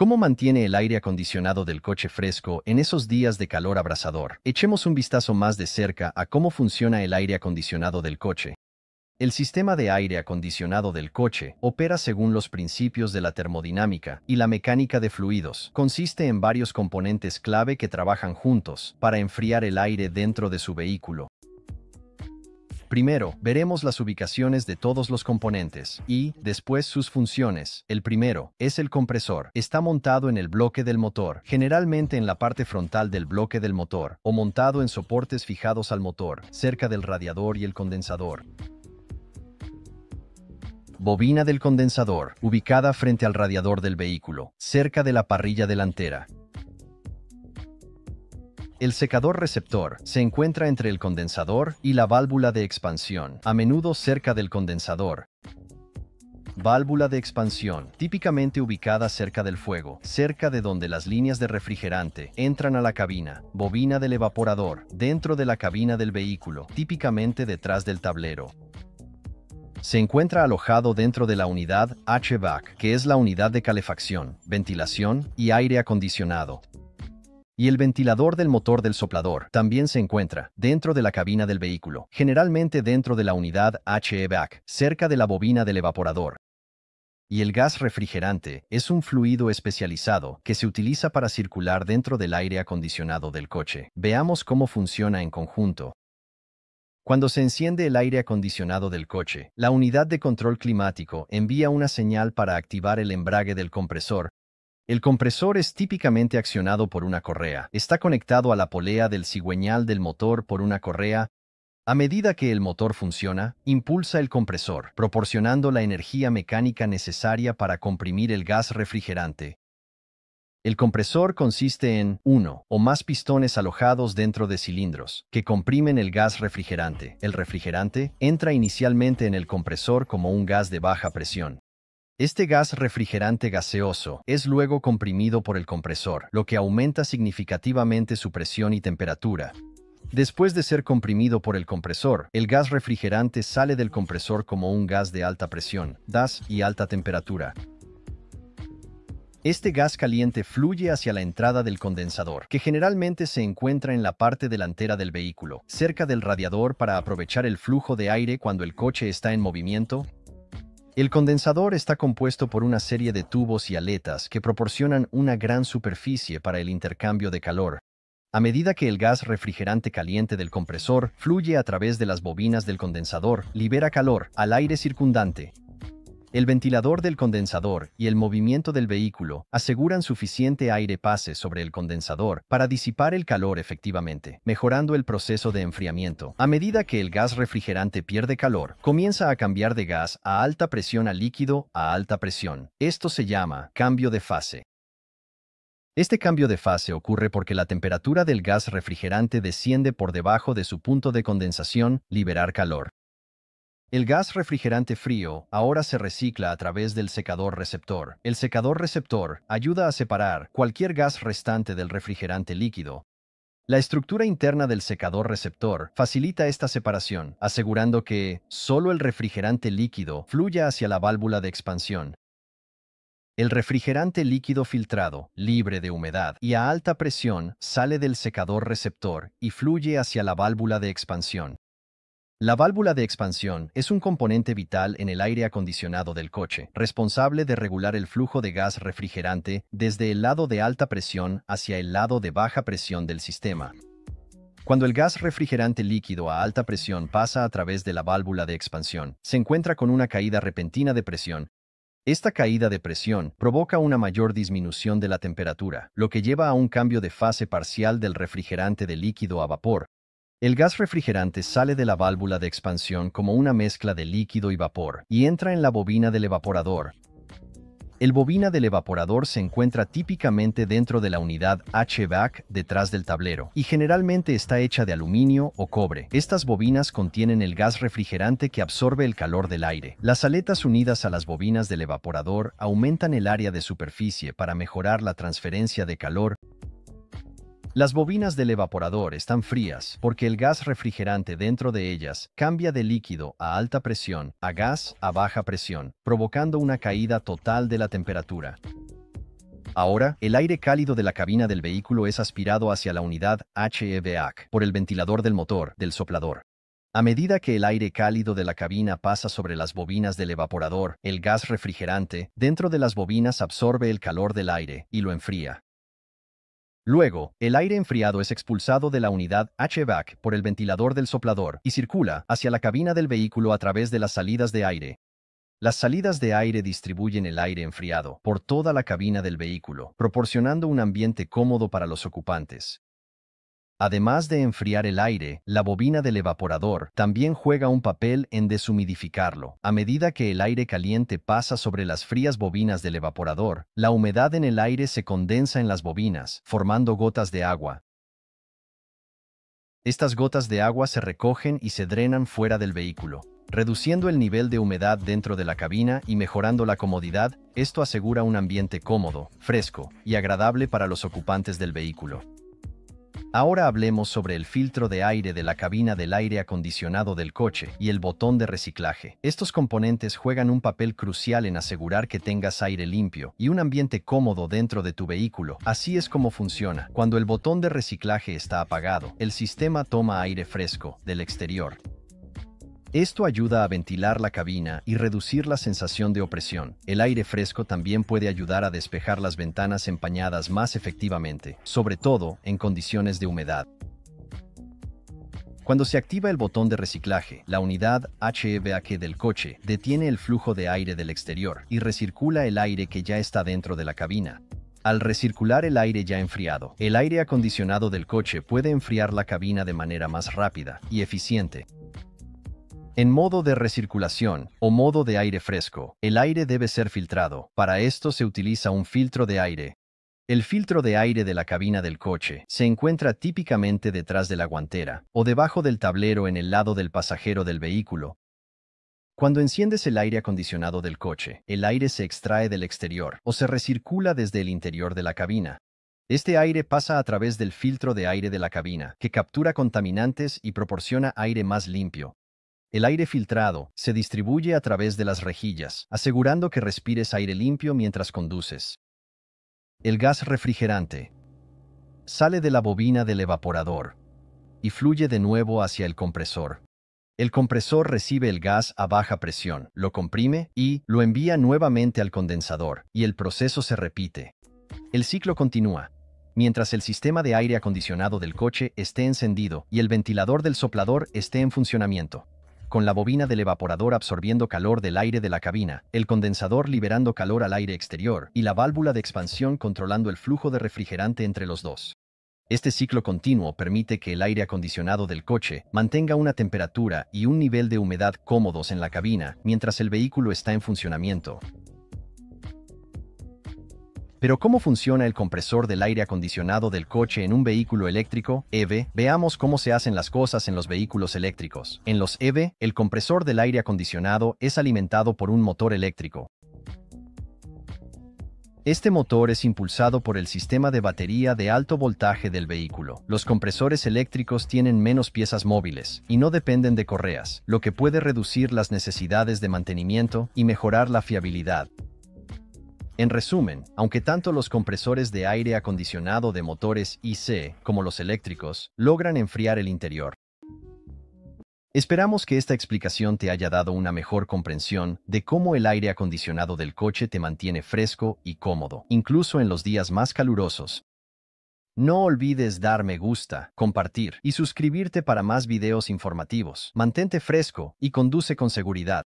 ¿Cómo mantiene el aire acondicionado del coche fresco en esos días de calor abrasador? Echemos un vistazo más de cerca a cómo funciona el aire acondicionado del coche. El sistema de aire acondicionado del coche opera según los principios de la termodinámica y la mecánica de fluidos. Consiste en varios componentes clave que trabajan juntos para enfriar el aire dentro de su vehículo. Primero, veremos las ubicaciones de todos los componentes y, después, sus funciones. El primero es el compresor. Está montado en el bloque del motor, generalmente en la parte frontal del bloque del motor, o montado en soportes fijados al motor, cerca del radiador y el condensador bobina del condensador, ubicada frente al radiador del vehículo, cerca de la parrilla delantera. El secador receptor se encuentra entre el condensador y la válvula de expansión, a menudo cerca del condensador. Válvula de expansión, típicamente ubicada cerca del fuego, cerca de donde las líneas de refrigerante entran a la cabina, bobina del evaporador, dentro de la cabina del vehículo, típicamente detrás del tablero. Se encuentra alojado dentro de la unidad HVAC, que es la unidad de calefacción, ventilación y aire acondicionado, y el ventilador del motor del soplador también se encuentra dentro de la cabina del vehículo, generalmente dentro de la unidad HEVAC, cerca de la bobina del evaporador. Y el gas refrigerante es un fluido especializado que se utiliza para circular dentro del aire acondicionado del coche. Veamos cómo funciona en conjunto. Cuando se enciende el aire acondicionado del coche, la unidad de control climático envía una señal para activar el embrague del compresor el compresor es típicamente accionado por una correa. Está conectado a la polea del cigüeñal del motor por una correa. A medida que el motor funciona, impulsa el compresor, proporcionando la energía mecánica necesaria para comprimir el gas refrigerante. El compresor consiste en uno o más pistones alojados dentro de cilindros, que comprimen el gas refrigerante. El refrigerante entra inicialmente en el compresor como un gas de baja presión. Este gas refrigerante gaseoso es luego comprimido por el compresor, lo que aumenta significativamente su presión y temperatura. Después de ser comprimido por el compresor, el gas refrigerante sale del compresor como un gas de alta presión, gas y alta temperatura. Este gas caliente fluye hacia la entrada del condensador, que generalmente se encuentra en la parte delantera del vehículo, cerca del radiador para aprovechar el flujo de aire cuando el coche está en movimiento, el condensador está compuesto por una serie de tubos y aletas que proporcionan una gran superficie para el intercambio de calor. A medida que el gas refrigerante caliente del compresor fluye a través de las bobinas del condensador, libera calor al aire circundante, el ventilador del condensador y el movimiento del vehículo aseguran suficiente aire pase sobre el condensador para disipar el calor efectivamente, mejorando el proceso de enfriamiento. A medida que el gas refrigerante pierde calor, comienza a cambiar de gas a alta presión a líquido a alta presión. Esto se llama cambio de fase. Este cambio de fase ocurre porque la temperatura del gas refrigerante desciende por debajo de su punto de condensación, liberar calor. El gas refrigerante frío ahora se recicla a través del secador receptor. El secador receptor ayuda a separar cualquier gas restante del refrigerante líquido. La estructura interna del secador receptor facilita esta separación, asegurando que solo el refrigerante líquido fluya hacia la válvula de expansión. El refrigerante líquido filtrado, libre de humedad y a alta presión, sale del secador receptor y fluye hacia la válvula de expansión. La válvula de expansión es un componente vital en el aire acondicionado del coche, responsable de regular el flujo de gas refrigerante desde el lado de alta presión hacia el lado de baja presión del sistema. Cuando el gas refrigerante líquido a alta presión pasa a través de la válvula de expansión, se encuentra con una caída repentina de presión. Esta caída de presión provoca una mayor disminución de la temperatura, lo que lleva a un cambio de fase parcial del refrigerante de líquido a vapor, el gas refrigerante sale de la válvula de expansión como una mezcla de líquido y vapor y entra en la bobina del evaporador. El bobina del evaporador se encuentra típicamente dentro de la unidad HVAC detrás del tablero y generalmente está hecha de aluminio o cobre. Estas bobinas contienen el gas refrigerante que absorbe el calor del aire. Las aletas unidas a las bobinas del evaporador aumentan el área de superficie para mejorar la transferencia de calor las bobinas del evaporador están frías porque el gas refrigerante dentro de ellas cambia de líquido a alta presión a gas a baja presión, provocando una caída total de la temperatura. Ahora, el aire cálido de la cabina del vehículo es aspirado hacia la unidad HEVAC por el ventilador del motor, del soplador. A medida que el aire cálido de la cabina pasa sobre las bobinas del evaporador, el gas refrigerante dentro de las bobinas absorbe el calor del aire y lo enfría. Luego, el aire enfriado es expulsado de la unidad HVAC por el ventilador del soplador y circula hacia la cabina del vehículo a través de las salidas de aire. Las salidas de aire distribuyen el aire enfriado por toda la cabina del vehículo, proporcionando un ambiente cómodo para los ocupantes. Además de enfriar el aire, la bobina del evaporador también juega un papel en deshumidificarlo. A medida que el aire caliente pasa sobre las frías bobinas del evaporador, la humedad en el aire se condensa en las bobinas, formando gotas de agua. Estas gotas de agua se recogen y se drenan fuera del vehículo. Reduciendo el nivel de humedad dentro de la cabina y mejorando la comodidad, esto asegura un ambiente cómodo, fresco y agradable para los ocupantes del vehículo. Ahora hablemos sobre el filtro de aire de la cabina del aire acondicionado del coche y el botón de reciclaje. Estos componentes juegan un papel crucial en asegurar que tengas aire limpio y un ambiente cómodo dentro de tu vehículo. Así es como funciona. Cuando el botón de reciclaje está apagado, el sistema toma aire fresco del exterior esto ayuda a ventilar la cabina y reducir la sensación de opresión. El aire fresco también puede ayudar a despejar las ventanas empañadas más efectivamente, sobre todo en condiciones de humedad. Cuando se activa el botón de reciclaje, la unidad HVAC e del coche detiene el flujo de aire del exterior y recircula el aire que ya está dentro de la cabina. Al recircular el aire ya enfriado, el aire acondicionado del coche puede enfriar la cabina de manera más rápida y eficiente, en modo de recirculación o modo de aire fresco, el aire debe ser filtrado. Para esto se utiliza un filtro de aire. El filtro de aire de la cabina del coche se encuentra típicamente detrás de la guantera o debajo del tablero en el lado del pasajero del vehículo. Cuando enciendes el aire acondicionado del coche, el aire se extrae del exterior o se recircula desde el interior de la cabina. Este aire pasa a través del filtro de aire de la cabina, que captura contaminantes y proporciona aire más limpio, el aire filtrado se distribuye a través de las rejillas, asegurando que respires aire limpio mientras conduces. El gas refrigerante sale de la bobina del evaporador y fluye de nuevo hacia el compresor. El compresor recibe el gas a baja presión, lo comprime y lo envía nuevamente al condensador, y el proceso se repite. El ciclo continúa, mientras el sistema de aire acondicionado del coche esté encendido y el ventilador del soplador esté en funcionamiento con la bobina del evaporador absorbiendo calor del aire de la cabina, el condensador liberando calor al aire exterior y la válvula de expansión controlando el flujo de refrigerante entre los dos. Este ciclo continuo permite que el aire acondicionado del coche mantenga una temperatura y un nivel de humedad cómodos en la cabina mientras el vehículo está en funcionamiento. Pero ¿cómo funciona el compresor del aire acondicionado del coche en un vehículo eléctrico? EV, veamos cómo se hacen las cosas en los vehículos eléctricos. En los EV, el compresor del aire acondicionado es alimentado por un motor eléctrico. Este motor es impulsado por el sistema de batería de alto voltaje del vehículo. Los compresores eléctricos tienen menos piezas móviles y no dependen de correas, lo que puede reducir las necesidades de mantenimiento y mejorar la fiabilidad. En resumen, aunque tanto los compresores de aire acondicionado de motores IC como los eléctricos logran enfriar el interior, Esperamos que esta explicación te haya dado una mejor comprensión de cómo el aire acondicionado del coche te mantiene fresco y cómodo, incluso en los días más calurosos. No olvides dar me gusta, compartir y suscribirte para más videos informativos. Mantente fresco y conduce con seguridad.